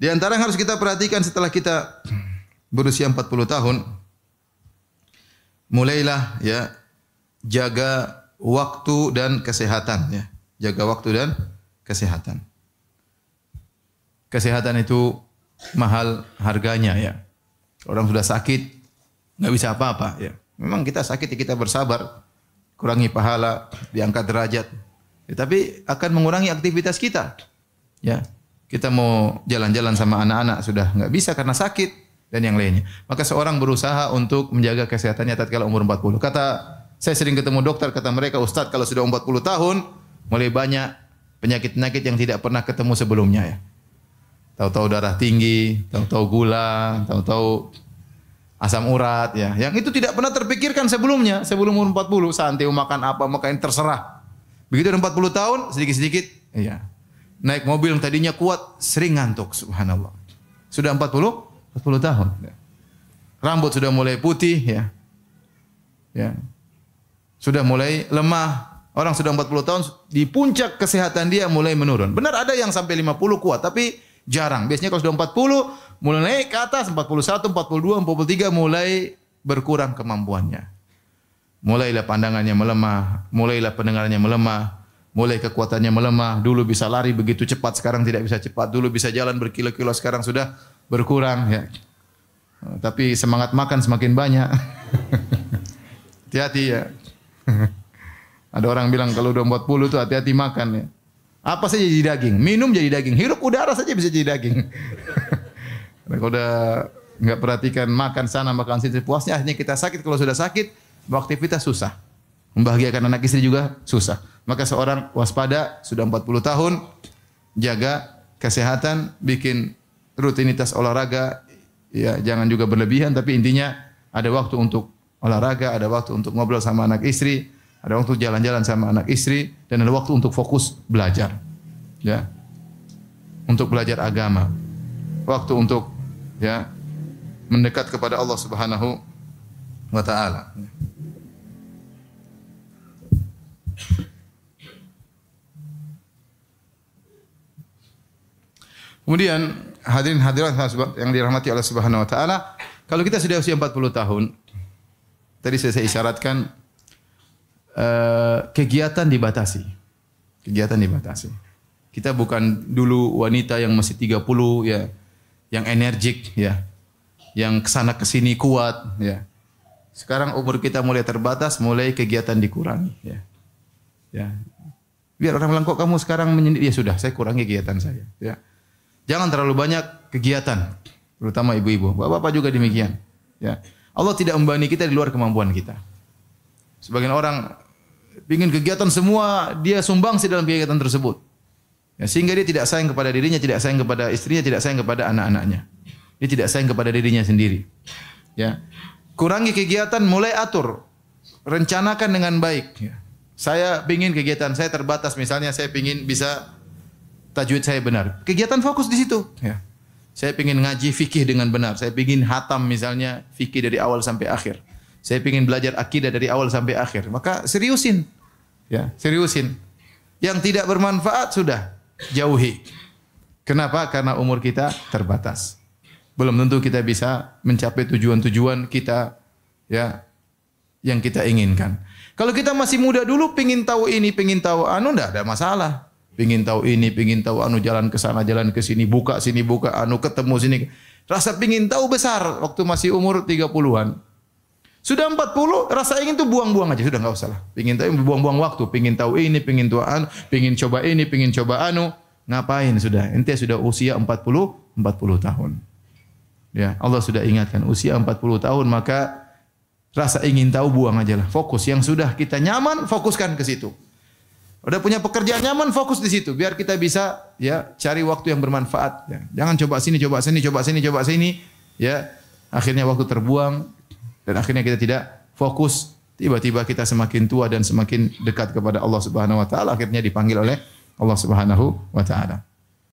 Di antara yang harus kita perhatikan setelah kita berusia 40 tahun mulailah ya jaga waktu dan kesehatan ya. Jaga waktu dan kesehatan. Kesehatan itu mahal harganya ya. Orang sudah sakit nggak bisa apa-apa ya. Memang kita sakit ya, kita bersabar, kurangi pahala, diangkat derajat. Ya, tapi akan mengurangi aktivitas kita. Ya kita mau jalan-jalan sama anak-anak sudah nggak bisa karena sakit dan yang lainnya. Maka seorang berusaha untuk menjaga kesehatannya tatkala umur 40. Kata saya sering ketemu dokter, kata mereka, Ustadz kalau sudah 40 tahun, mulai banyak penyakit-penyakit yang tidak pernah ketemu sebelumnya ya. Tahu-tahu darah tinggi, tahu-tahu gula, tahu-tahu asam urat ya. Yang itu tidak pernah terpikirkan sebelumnya, sebelum umur 40, santai makan apa, makan terserah. Begitu 40 tahun, sedikit-sedikit, iya. Naik mobil yang tadinya kuat, sering ngantuk. Subhanallah. Sudah 40? 40 tahun. Ya. Rambut sudah mulai putih ya. Ya. Sudah mulai lemah. Orang sudah 40 tahun di puncak kesehatan dia mulai menurun. Benar ada yang sampai 50 kuat, tapi jarang. Biasanya kalau sudah 40 mulai naik ke atas 41, 42, 43 mulai berkurang kemampuannya. Mulailah pandangannya melemah, mulailah pendengarannya melemah, mulai kekuatannya melemah, dulu bisa lari begitu cepat, sekarang tidak bisa cepat, dulu bisa jalan berkilo-kilo, sekarang sudah berkurang ya. Tapi semangat makan semakin banyak. hati-hati ya. Ada orang bilang kalau udah 40 tuh hati-hati makan ya. Apa saja jadi daging, minum jadi daging, hirup udara saja bisa jadi daging. kalau udah nggak perhatikan makan sana makan sini puasnya akhirnya kita sakit kalau sudah sakit beraktivitas susah. Membahagiakan anak istri juga susah. Maka seorang waspada sudah 40 tahun jaga kesehatan, bikin rutinitas olahraga. Ya, jangan juga berlebihan tapi intinya ada waktu untuk olahraga, ada waktu untuk ngobrol sama anak istri, ada waktu jalan-jalan sama anak istri dan ada waktu untuk fokus belajar. Ya. Untuk belajar agama. Waktu untuk ya mendekat kepada Allah Subhanahu wa taala. Kemudian hadirin hadirat yang dirahmati oleh Subhanahu wa taala, kalau kita sudah usia 40 tahun, tadi saya, saya isyaratkan eh, kegiatan dibatasi. Kegiatan dibatasi. Kita bukan dulu wanita yang masih 30 ya, yang energik ya, yang kesana kesini kuat ya. Sekarang umur kita mulai terbatas, mulai kegiatan dikurangi ya. Ya. Biar orang bilang kok kamu sekarang menyendiri, ya sudah saya kurangi kegiatan saya ya Jangan terlalu banyak kegiatan, terutama ibu-ibu. Bapak-bapak juga demikian. Ya. Allah tidak membani kita di luar kemampuan kita. Sebagian orang ingin kegiatan semua, dia sumbang sih dalam kegiatan tersebut. Ya, sehingga dia tidak sayang kepada dirinya, tidak sayang kepada istrinya, tidak sayang kepada anak-anaknya. Dia tidak sayang kepada dirinya sendiri. Ya. Kurangi kegiatan, mulai atur. Rencanakan dengan baik. Ya. Saya ingin kegiatan saya terbatas, misalnya saya ingin bisa tajwid saya benar. Kegiatan fokus di situ. Ya. Saya ingin ngaji fikih dengan benar. Saya ingin hatam misalnya fikih dari awal sampai akhir. Saya ingin belajar akidah dari awal sampai akhir. Maka seriusin. Ya, seriusin. Yang tidak bermanfaat sudah jauhi. Kenapa? Karena umur kita terbatas. Belum tentu kita bisa mencapai tujuan-tujuan kita ya yang kita inginkan. Kalau kita masih muda dulu, pengin tahu ini, pengin tahu anu, tidak ada masalah pingin tahu ini, pingin tahu anu jalan ke sana, jalan ke sini, buka sini, buka anu ketemu sini. Rasa pingin tahu besar waktu masih umur 30-an. Sudah 40, rasa ingin tuh buang-buang aja, sudah nggak usah lah. Pingin tahu buang-buang waktu, pingin tahu ini, pingin tahu anu, pingin coba ini, pingin coba anu. Ngapain sudah? Ente sudah usia 40, 40 tahun. Ya, Allah sudah ingatkan usia 40 tahun maka rasa ingin tahu buang aja lah. Fokus yang sudah kita nyaman, fokuskan ke situ. Udah punya pekerjaan nyaman fokus di situ biar kita bisa ya cari waktu yang bermanfaat ya. Jangan coba sini coba sini coba sini coba sini ya akhirnya waktu terbuang dan akhirnya kita tidak fokus tiba-tiba kita semakin tua dan semakin dekat kepada Allah Subhanahu wa taala akhirnya dipanggil oleh Allah Subhanahu wa taala.